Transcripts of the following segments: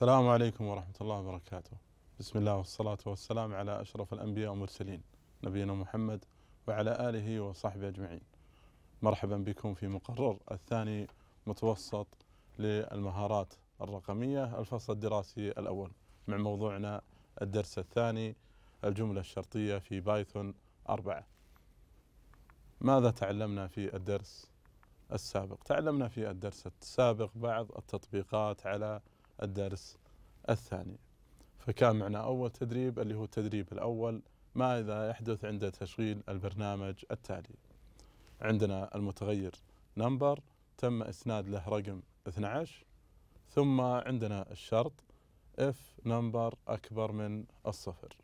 السلام عليكم ورحمة الله وبركاته. بسم الله والصلاة والسلام على أشرف الأنبياء والمرسلين نبينا محمد وعلى آله وصحبه أجمعين. مرحبا بكم في مقرر الثاني متوسط للمهارات الرقمية الفصل الدراسي الأول مع موضوعنا الدرس الثاني الجملة الشرطية في بايثون أربعة. ماذا تعلمنا في الدرس السابق؟ تعلمنا في الدرس السابق بعض التطبيقات على الدرس الثاني فكان معنا أول تدريب اللي هو التدريب الأول ماذا يحدث عند تشغيل البرنامج التالي عندنا المتغير نمبر تم إسناد له رقم 12 ثم عندنا الشرط اف نمبر أكبر من الصفر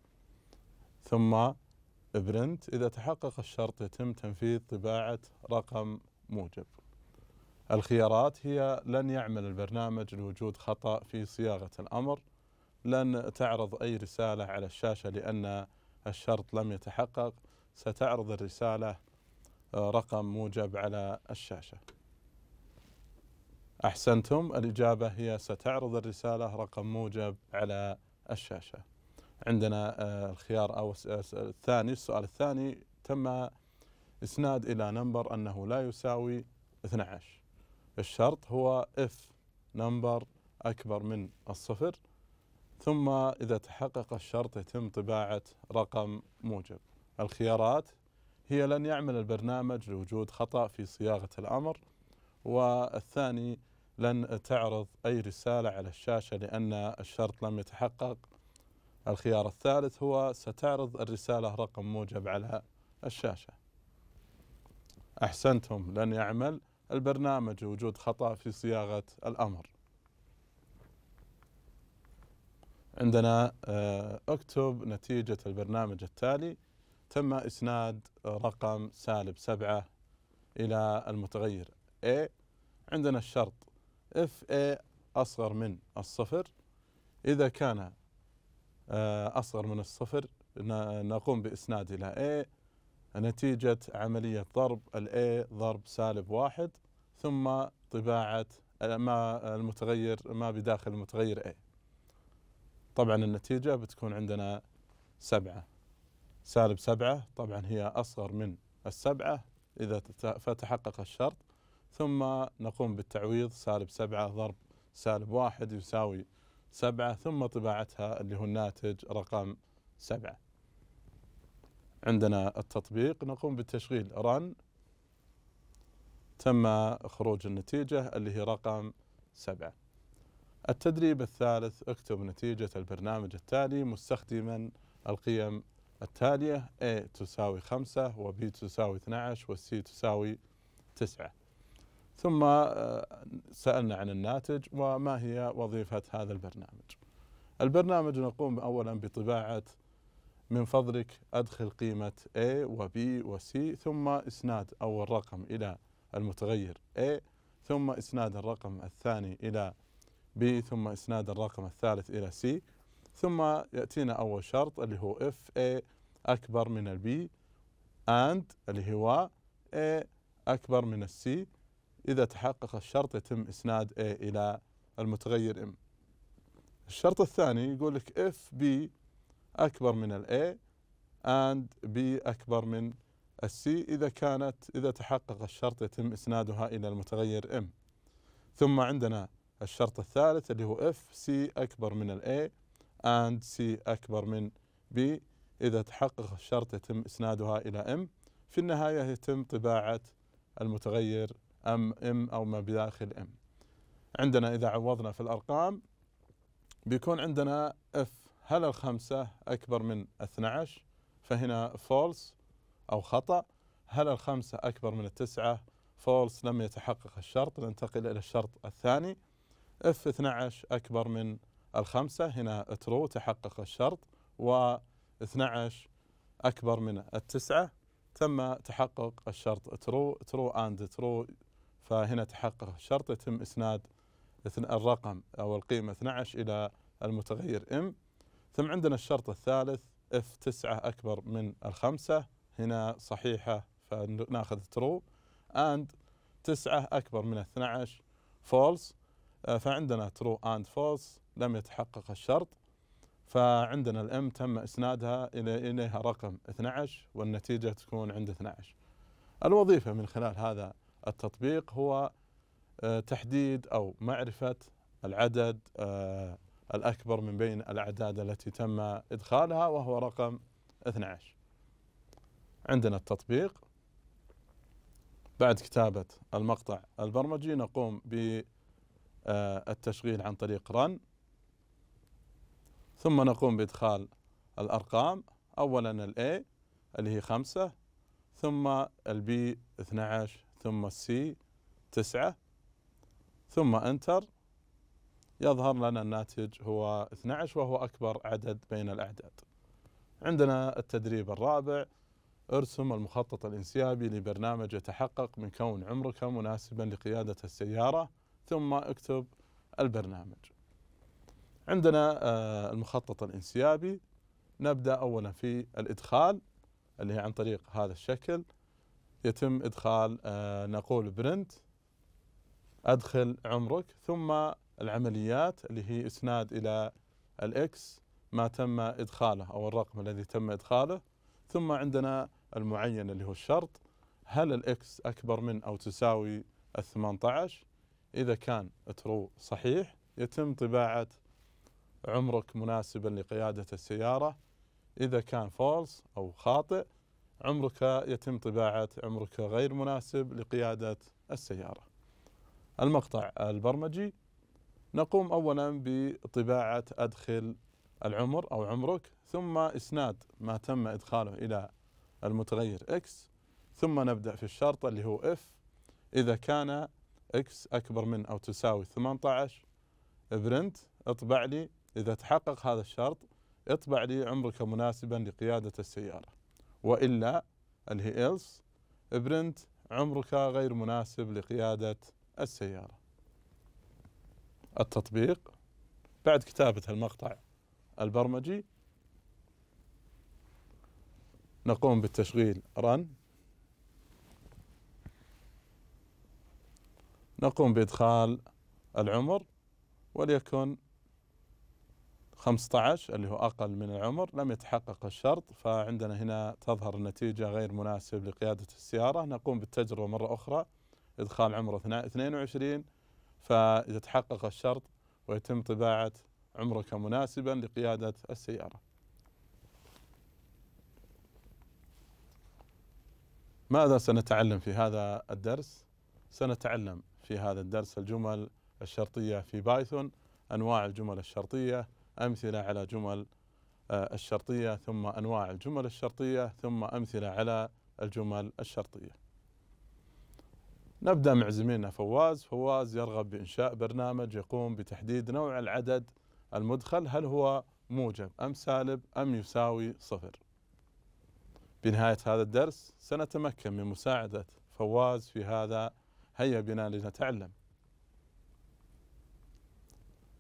ثم برنت إذا تحقق الشرط يتم تنفيذ طباعة رقم موجب الخيارات هي لن يعمل البرنامج لوجود خطأ في صياغة الأمر لن تعرض أي رسالة على الشاشة لأن الشرط لم يتحقق ستعرض الرسالة آه، رقم موجب على الشاشة أحسنتم الإجابة هي ستعرض الرسالة رقم موجب على الشاشة عندنا آه، الخيار أو آه، الثاني السؤال الثاني تم إسناد إلى نمبر أنه لا يساوي 12 الشرط هو اف نمبر أكبر من الصفر ثم إذا تحقق الشرط يتم طباعة رقم موجب الخيارات هي لن يعمل البرنامج لوجود خطأ في صياغة الأمر والثاني لن تعرض أي رسالة على الشاشة لأن الشرط لم يتحقق الخيار الثالث هو ستعرض الرسالة رقم موجب على الشاشة أحسنتم لن يعمل البرنامج وجود خطأ في صياغة الأمر عندنا آه، اكتب نتيجة البرنامج التالي تم إسناد رقم سالب سبعة إلى المتغير A عندنا الشرط اف A أصغر من الصفر إذا كان آه، أصغر من الصفر نقوم بإسناد إلى A نتيجة عملية ضرب ال A ضرب سالب واحد ثم طباعة آه، ما آه، المتغير ما بداخل المتغير A طبعا النتيجة بتكون عندنا سبعة سالب سبعة طبعا هي أصغر من السبعة إذا فتحقق الشرط ثم نقوم بالتعويض سالب سبعة ضرب سالب واحد يساوي سبعة ثم طباعتها اللي هو الناتج رقم سبعة عندنا التطبيق نقوم بالتشغيل run تم خروج النتيجة اللي هي رقم سبعة التدريب الثالث اكتب نتيجة البرنامج التالي مستخدما القيم التالية A تساوي خمسة و B تساوي 12 و C تساوي تسعة ثم آه، سألنا عن الناتج وما هي وظيفة هذا البرنامج البرنامج نقوم أولا بطباعة من فضلك أدخل قيمة A و B و C ثم إسناد أول رقم إلى المتغير A ثم إسناد الرقم الثاني إلى B ثم إسناد الرقم الثالث إلى C ثم يأتينا أول شرط اللي هو F A أكبر من B and اللي هو A أكبر من C إذا تحقق الشرط يتم إسناد A إلى المتغير M الشرط الثاني يقول لك F B أكبر من ال A and B أكبر من السي إذا كانت إذا تحقق الشرط يتم إسنادها إلى المتغير M ثم عندنا الشرط الثالث اللي هو F سي أكبر من A and سي أكبر من B إذا تحقق الشرط يتم إسنادها إلى M في النهاية يتم طباعة المتغير أم M أو ما بداخل M عندنا إذا عوضنا في الأرقام بيكون عندنا F هل الخمسة أكبر من 12 فهنا false أو خطأ هل الخمسة أكبر من التسعة فولس لم يتحقق الشرط ننتقل إلى الشرط الثاني اف 12 أكبر من الخمسة هنا ترو تحقق الشرط و 12 أكبر من التسعة تم تحقق الشرط ترو ترو أند ترو فهنا تحقق الشرط يتم إسناد الرقم أو القيمة 12 إلى المتغير ام ثم عندنا الشرط الثالث اف 9 أكبر من الخمسة هنا صحيحة فناخذ ترو and تسعة أكبر من 12 فولس آه، فعندنا ترو and فولس لم يتحقق الشرط فعندنا الام تم اسنادها الى اليها رقم 12 والنتيجه تكون عند 12. الوظيفه من خلال هذا التطبيق هو آه، تحديد او معرفه العدد آه، الاكبر من بين الاعداد التي تم ادخالها وهو رقم 12. عندنا التطبيق بعد كتابة المقطع البرمجي نقوم بالتشغيل آه، عن طريق رن ثم نقوم بإدخال الأرقام أولا A اللي هي خمسة ثم B 12 ثم C تسعة ثم انتر يظهر لنا الناتج هو 12 وهو أكبر عدد بين الأعداد عندنا التدريب الرابع ارسم المخطط الانسيابي لبرنامج يتحقق من كون عمرك مناسبا لقيادة السيارة ثم اكتب البرنامج عندنا آه، المخطط الانسيابي نبدأ أولا في الإدخال اللي هي عن طريق هذا الشكل يتم إدخال آه، نقول برنت أدخل عمرك ثم العمليات اللي هي إسناد إلى الإكس ما تم إدخاله أو الرقم الذي تم إدخاله ثم عندنا المعين اللي هو الشرط هل الاكس اكبر من او تساوي ال 18 اذا كان ترو صحيح يتم طباعه عمرك مناسبا لقياده السياره اذا كان فولس او خاطئ عمرك يتم طباعه عمرك غير مناسب لقياده السياره. المقطع البرمجي نقوم اولا بطباعه ادخل العمر أو عمرك ثم إسناد ما تم إدخاله إلى المتغير إكس ثم نبدأ في الشرط اللي هو إف إذا كان إكس أكبر من أو تساوي 18 برنت اطبع لي إذا تحقق هذا الشرط اطبع لي عمرك مناسبا لقيادة السيارة وإلا اللي هي ايلس برنت عمرك غير مناسب لقيادة السيارة التطبيق بعد كتابة المقطع البرمجي نقوم بالتشغيل run نقوم بإدخال العمر وليكن 15 اللي هو أقل من العمر لم يتحقق الشرط فعندنا هنا تظهر النتيجة غير مناسب لقيادة السيارة نقوم بالتجربة مرة أخرى إدخال عمره 22 فإذا تحقق الشرط ويتم طباعة عمرك مناسبا لقيادة السيارة ماذا سنتعلم في هذا الدرس؟ سنتعلم في هذا الدرس الجمل الشرطية في بايثون أنواع الجمل الشرطية أمثلة على جمل آه، الشرطية ثم أنواع الجمل الشرطية ثم أمثلة على الجمل الشرطية نبدأ مع زميلنا فواز فواز يرغب بإنشاء برنامج يقوم بتحديد نوع العدد المدخل هل هو موجب أم سالب أم يساوي صفر بنهاية هذا الدرس سنتمكن من مساعدة فواز في هذا هيا بنا لنتعلم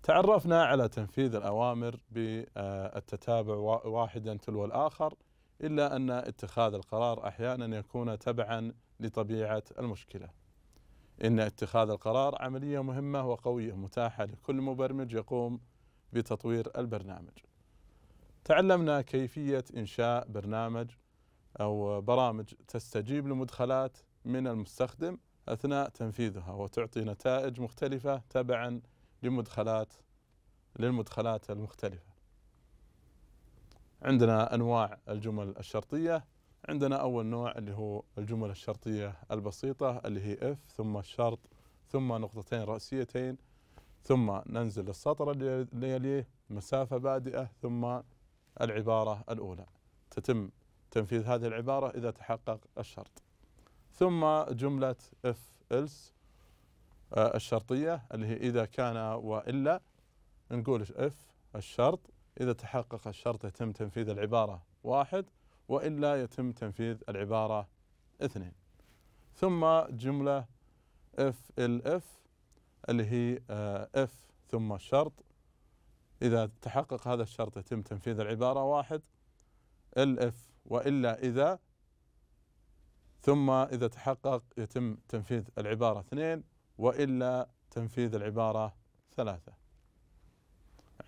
تعرفنا على تنفيذ الأوامر بالتتابع آه، واحدا تلو الآخر إلا أن اتخاذ القرار أحيانا يكون تبعا لطبيعة المشكلة إن اتخاذ القرار عملية مهمة وقوية متاحة لكل مبرمج يقوم بتطوير البرنامج. تعلمنا كيفية إنشاء برنامج أو برامج تستجيب لمدخلات من المستخدم أثناء تنفيذها وتعطي نتائج مختلفة تبعا لمدخلات للمدخلات المختلفة. عندنا أنواع الجمل الشرطية عندنا أول نوع اللي هو الجمل الشرطية البسيطة اللي هي F ثم الشرط ثم نقطتين رأسيتين ثم ننزل السطر اللي يليه مسافة بادئة ثم العبارة الأولى تتم تنفيذ هذه العبارة إذا تحقق الشرط ثم جملة else آه الشرطية اللي هي إذا كان وإلا نقول if الشرط إذا تحقق الشرط يتم تنفيذ العبارة واحد وإلا يتم تنفيذ العبارة اثنين ثم جملة if الف اللي هي اف آه، ثم الشرط إذا تحقق هذا الشرط يتم تنفيذ العبارة واحد الاف وإلا إذا ثم إذا تحقق يتم تنفيذ العبارة اثنين وإلا تنفيذ العبارة ثلاثة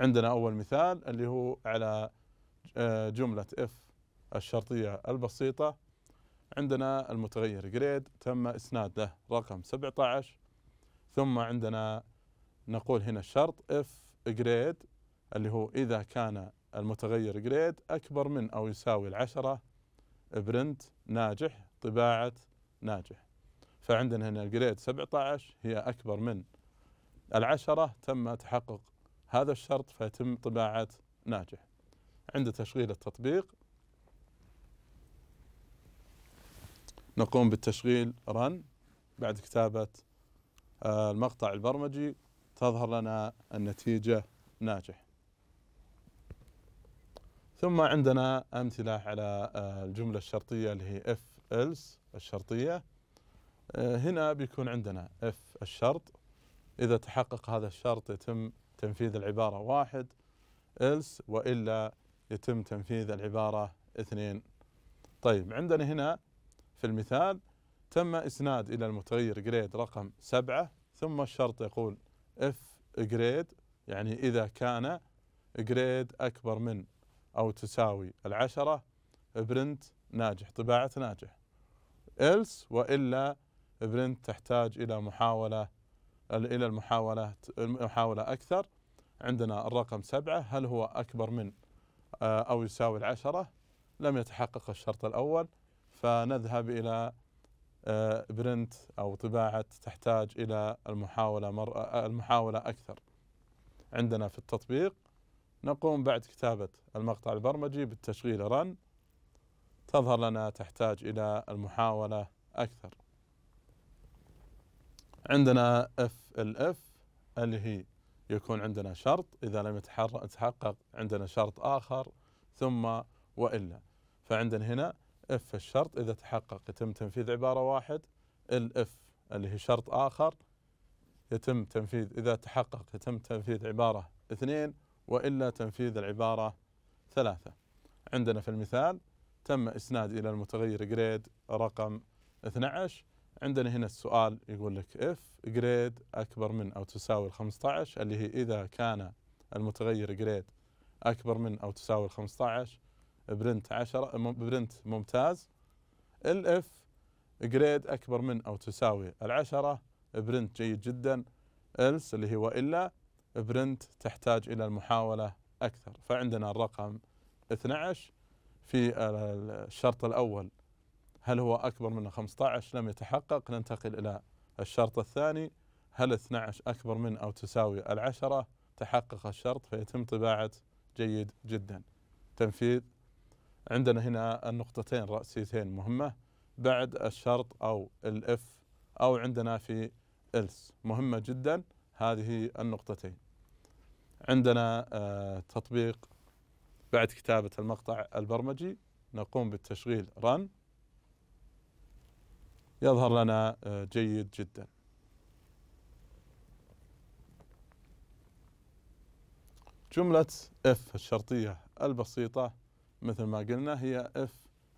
عندنا أول مثال اللي هو على آه، جملة اف الشرطية البسيطة عندنا المتغير جريد تم إسناد له رقم 17 ثم عندنا نقول هنا الشرط اف جريد اللي هو إذا كان المتغير جريد أكبر من أو يساوي العشرة برنت ناجح طباعة ناجح فعندنا هنا الجريد 17 هي أكبر من العشرة تم تحقق هذا الشرط فيتم طباعة ناجح عند تشغيل التطبيق نقوم بالتشغيل رن بعد كتابة آه، المقطع البرمجي تظهر لنا النتيجة ناجح ثم عندنا أمثلة على آه، الجملة الشرطية اللي هي if else الشرطية آه، هنا بيكون عندنا if الشرط إذا تحقق هذا الشرط يتم تنفيذ العبارة واحد else وإلا يتم تنفيذ العبارة اثنين طيب عندنا هنا في المثال تم إسناد إلى المتغير جريد رقم سبعة ثم الشرط يقول اف جريد يعني إذا كان جريد أكبر من أو تساوي العشرة برنت ناجح طباعة ناجح إلس وإلا برنت تحتاج إلى محاولة إلى المحاولة محاولة أكثر عندنا الرقم سبعة هل هو أكبر من آه، أو يساوي العشرة لم يتحقق الشرط الأول فنذهب إلى برنت آه، أو طباعة تحتاج إلى المحاولة مر... آه، المحاولة أكثر عندنا في التطبيق نقوم بعد كتابة المقطع البرمجي بالتشغيل رن تظهر لنا تحتاج إلى المحاولة أكثر عندنا اف الاف اللي هي يكون عندنا شرط إذا لم يتحقق عندنا شرط آخر ثم وإلا فعندنا هنا اف الشرط اذا تحقق يتم تنفيذ عباره واحد الاف اللي هي شرط اخر يتم تنفيذ اذا تحقق يتم تنفيذ عباره اثنين والا تنفيذ العباره ثلاثه. عندنا في المثال تم اسناد الى المتغير جريد رقم 12 عندنا هنا السؤال يقول لك اف جريد اكبر من او تساوي 15 اللي هي اذا كان المتغير جريد اكبر من او تساوي 15 برنت 10 برنت ممتاز الاف جريد اكبر من او تساوي العشره برنت جيد جدا الس اللي هو الا برنت تحتاج الى المحاوله اكثر فعندنا الرقم 12 في الشرط الاول هل هو اكبر من 15 لم يتحقق ننتقل الى الشرط الثاني هل 12 اكبر من او تساوي العشره تحقق الشرط فيتم طباعه جيد جدا تنفيذ عندنا هنا النقطتين رأسيتين مهمة بعد الشرط أو الإف أو عندنا في إلس مهمة جدا هذه النقطتين عندنا آه، تطبيق بعد كتابة المقطع البرمجي نقوم بالتشغيل رن يظهر لنا آه، جيد جدا جملة اف الشرطية البسيطة مثل ما قلنا هي اف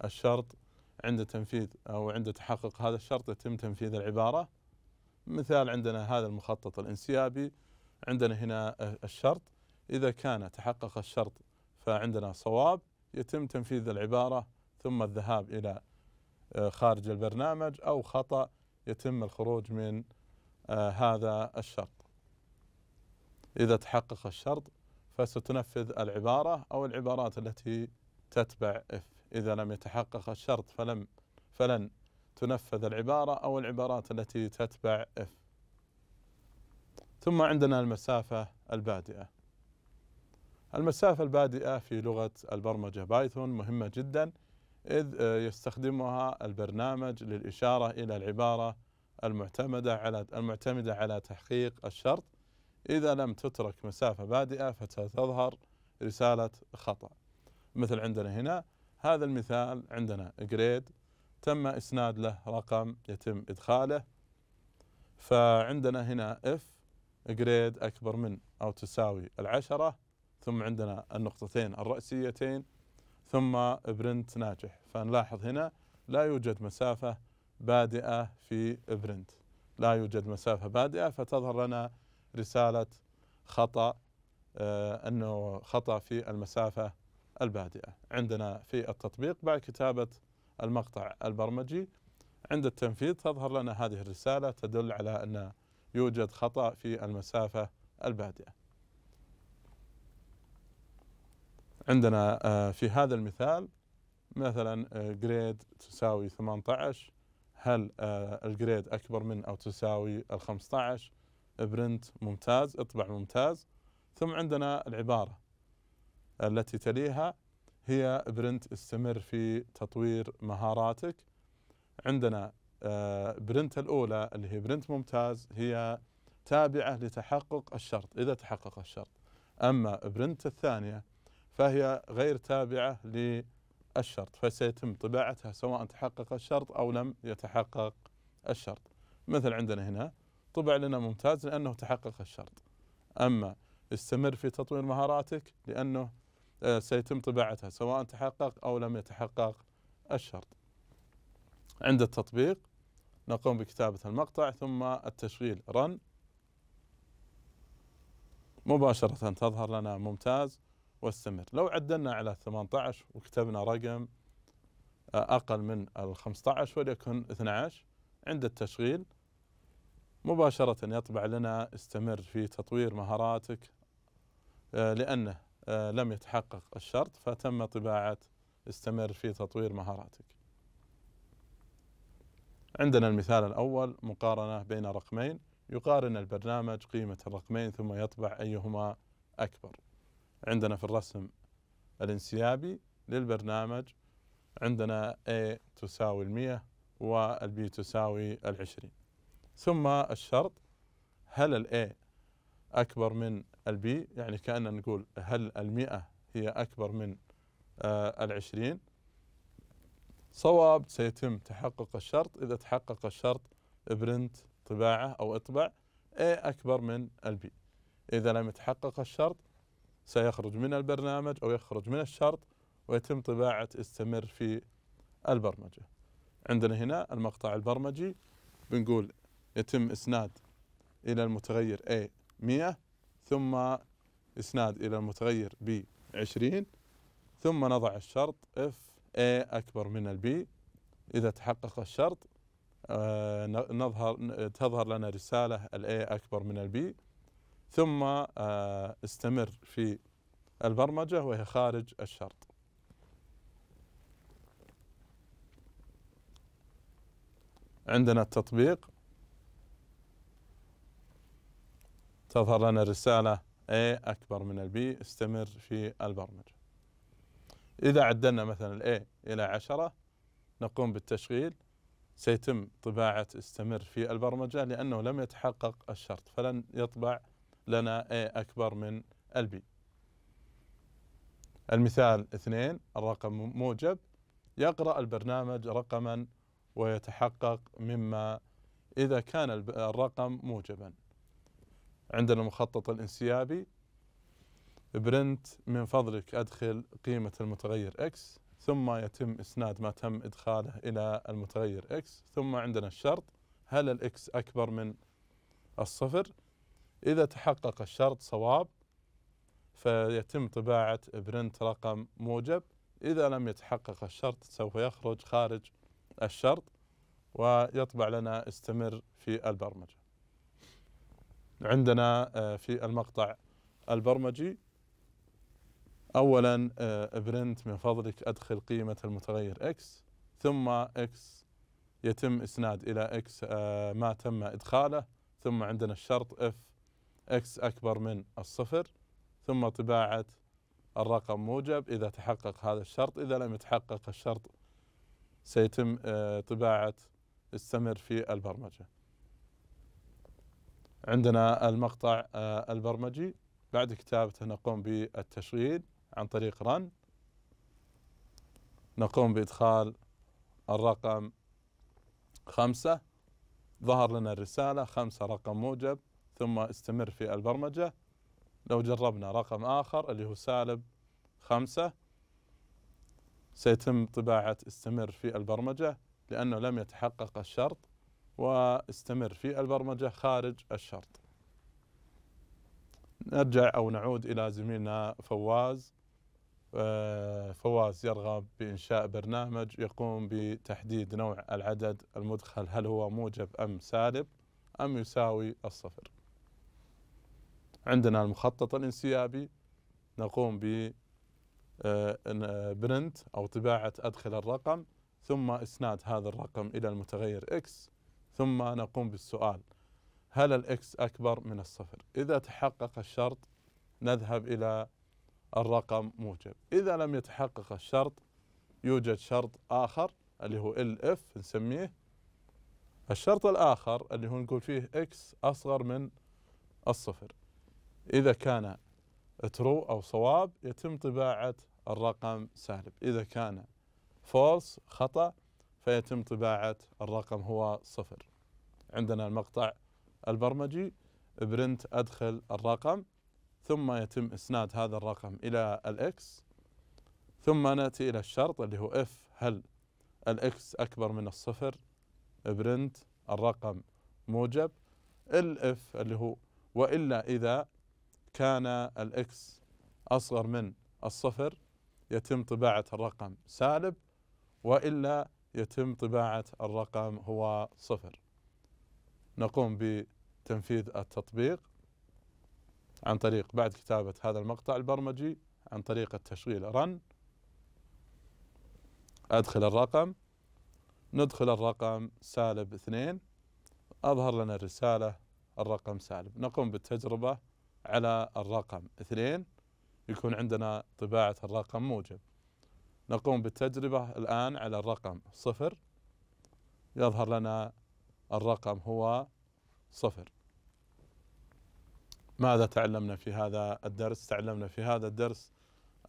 الشرط عند تنفيذ او عند تحقق هذا الشرط يتم تنفيذ العباره مثال عندنا هذا المخطط الانسيابي عندنا هنا الشرط اذا كان تحقق الشرط فعندنا صواب يتم تنفيذ العباره ثم الذهاب الى آه، خارج البرنامج او خطا يتم الخروج من آه، هذا الشرط اذا تحقق الشرط فستنفذ العباره او العبارات التي تتبع اف إذا لم يتحقق الشرط فلم فلن تنفذ العبارة أو العبارات التي تتبع اف ثم عندنا المسافة البادئة المسافة البادئة في لغة البرمجة بايثون مهمة جدا إذ آه، يستخدمها البرنامج للإشارة إلى العبارة المعتمدة على المعتمدة على تحقيق الشرط إذا لم تترك مسافة بادئة فستظهر رسالة خطأ مثل عندنا هنا هذا المثال عندنا جريد تم إسناد له رقم يتم إدخاله فعندنا هنا اف جريد أكبر من أو تساوي العشرة ثم عندنا النقطتين الرئيسيتين ثم برنت ناجح فنلاحظ هنا لا يوجد مسافة بادئة في برنت لا يوجد مسافة بادئة فتظهر لنا رسالة خطأ آه أنه خطأ في المسافة البادئة عندنا في التطبيق بعد كتابة المقطع البرمجي عند التنفيذ تظهر لنا هذه الرسالة تدل على أن يوجد خطأ في المسافة البادئة عندنا آه، في هذا المثال مثلا جريد آه، تساوي 18 هل آه، الجريد أكبر من أو تساوي ال 15 برنت ممتاز اطبع ممتاز ثم عندنا العبارة التي تليها هي برنت استمر في تطوير مهاراتك عندنا آه، برنت الأولى اللي هي برنت ممتاز هي تابعة لتحقق الشرط إذا تحقق الشرط أما برنت الثانية فهي غير تابعة للشرط فسيتم طباعتها سواء تحقق الشرط أو لم يتحقق الشرط مثل عندنا هنا طبع لنا ممتاز لأنه تحقق الشرط أما استمر في تطوير مهاراتك لأنه آه، سيتم طباعتها سواء تحقق أو لم يتحقق الشرط عند التطبيق نقوم بكتابة المقطع ثم التشغيل رن مباشرة تظهر لنا ممتاز واستمر لو عدلنا على 18 وكتبنا رقم آه، أقل من ال 15 وليكن 12 عند التشغيل مباشرة يطبع لنا استمر في تطوير مهاراتك آه، لأنه آه، لم يتحقق الشرط فتم طباعة استمر في تطوير مهاراتك عندنا المثال الأول مقارنة بين رقمين يقارن البرنامج قيمة الرقمين ثم يطبع أيهما أكبر عندنا في الرسم الانسيابي للبرنامج عندنا A تساوي المية والB تساوي العشرين ثم الشرط هل ال A أكبر من البي يعني كأننا نقول هل المئة هي أكبر من آه، العشرين صواب سيتم تحقق الشرط إذا تحقق الشرط برنت طباعة أو اطبع A أكبر من البي إذا لم يتحقق الشرط سيخرج من البرنامج أو يخرج من الشرط ويتم طباعة استمر في البرمجة عندنا هنا المقطع البرمجي بنقول يتم إسناد إلى المتغير A 100 ثم إسناد إلى المتغير ب 20 ثم نضع الشرط اف A أكبر من البي إذا تحقق الشرط آه، نظهر تظهر لنا رسالة الاي أكبر من البي ثم آه، استمر في البرمجة وهي خارج الشرط عندنا التطبيق تظهر لنا الرسالة A أكبر من B استمر في البرمجة إذا عدلنا مثلا A إلى عشرة نقوم بالتشغيل سيتم طباعة استمر في البرمجة لأنه لم يتحقق الشرط فلن يطبع لنا A أكبر من البي المثال اثنين الرقم موجب يقرأ البرنامج رقما ويتحقق مما إذا كان الرقم موجبا عندنا المخطط الانسيابي برنت من فضلك أدخل قيمة المتغير X ثم يتم إسناد ما تم إدخاله إلى المتغير X ثم عندنا الشرط هل الإكس أكبر من الصفر إذا تحقق الشرط صواب فيتم طباعة برنت رقم موجب إذا لم يتحقق الشرط سوف يخرج خارج الشرط ويطبع لنا استمر في البرمجة عندنا آه، في المقطع البرمجي اولا برنت آه، من فضلك ادخل قيمه المتغير x ثم x يتم اسناد الى x آه، ما تم ادخاله ثم عندنا الشرط if x اكبر من الصفر ثم طباعه الرقم موجب اذا تحقق هذا الشرط اذا لم يتحقق الشرط سيتم طباعه استمر في البرمجه عندنا المقطع آه، البرمجي بعد كتابته نقوم بالتشغيل عن طريق رن نقوم بإدخال الرقم خمسة ظهر لنا الرسالة خمسة رقم موجب ثم استمر في البرمجة لو جربنا رقم آخر اللي هو سالب خمسة سيتم طباعة استمر في البرمجة لأنه لم يتحقق الشرط واستمر في البرمجة خارج الشرط نرجع أو نعود إلى زميلنا فواز آه، فواز يرغب بإنشاء برنامج يقوم بتحديد نوع العدد المدخل هل هو موجب أم سالب أم يساوي الصفر عندنا المخطط الانسيابي نقوم ب آه، آه، برنت أو طباعة أدخل الرقم ثم إسناد هذا الرقم إلى المتغير x ثم نقوم بالسؤال هل الإكس أكبر من الصفر إذا تحقق الشرط نذهب إلى الرقم موجب إذا لم يتحقق الشرط يوجد شرط آخر اللي هو ال اف نسميه الشرط الآخر اللي هو نقول فيه إكس أصغر من الصفر إذا كان ترو أو صواب يتم طباعة الرقم سالب إذا كان فولس خطأ فيتم طباعة الرقم هو صفر عندنا المقطع البرمجي برنت أدخل الرقم ثم يتم إسناد هذا الرقم إلى الإكس ثم نأتي إلى الشرط اللي هو إف هل الإكس أكبر من الصفر برنت الرقم موجب الإف اللي هو وإلا إذا كان الإكس أصغر من الصفر يتم طباعة الرقم سالب وإلا يتم طباعة الرقم هو صفر نقوم بتنفيذ التطبيق عن طريق بعد كتابة هذا المقطع البرمجي عن طريق التشغيل رن أدخل الرقم ندخل الرقم سالب اثنين أظهر لنا الرسالة الرقم سالب نقوم بالتجربة على الرقم اثنين يكون عندنا طباعة الرقم موجب نقوم بالتجربة الآن على الرقم صفر يظهر لنا الرقم هو صفر ماذا تعلمنا في هذا الدرس؟ تعلمنا في هذا الدرس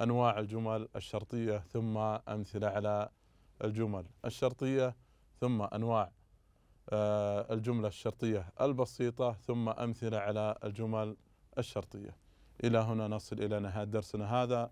أنواع الجمل الشرطية ثم أمثلة على الجمل الشرطية ثم أنواع آه، الجملة الشرطية البسيطة ثم أمثلة على الجمل الشرطية إلى هنا نصل إلى نهاية درسنا هذا